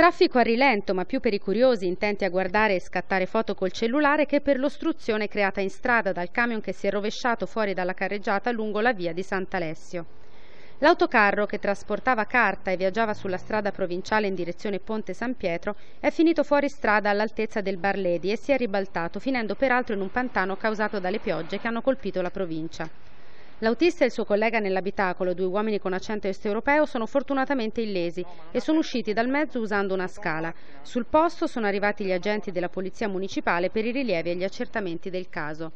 Traffico a rilento, ma più per i curiosi intenti a guardare e scattare foto col cellulare che per l'ostruzione creata in strada dal camion che si è rovesciato fuori dalla carreggiata lungo la via di Sant'Alessio. L'autocarro che trasportava carta e viaggiava sulla strada provinciale in direzione Ponte San Pietro è finito fuori strada all'altezza del Barledi e si è ribaltato, finendo peraltro in un pantano causato dalle piogge che hanno colpito la provincia. L'autista e il suo collega nell'abitacolo, due uomini con accento est-europeo, sono fortunatamente illesi e sono usciti dal mezzo usando una scala. Sul posto sono arrivati gli agenti della Polizia Municipale per i rilievi e gli accertamenti del caso.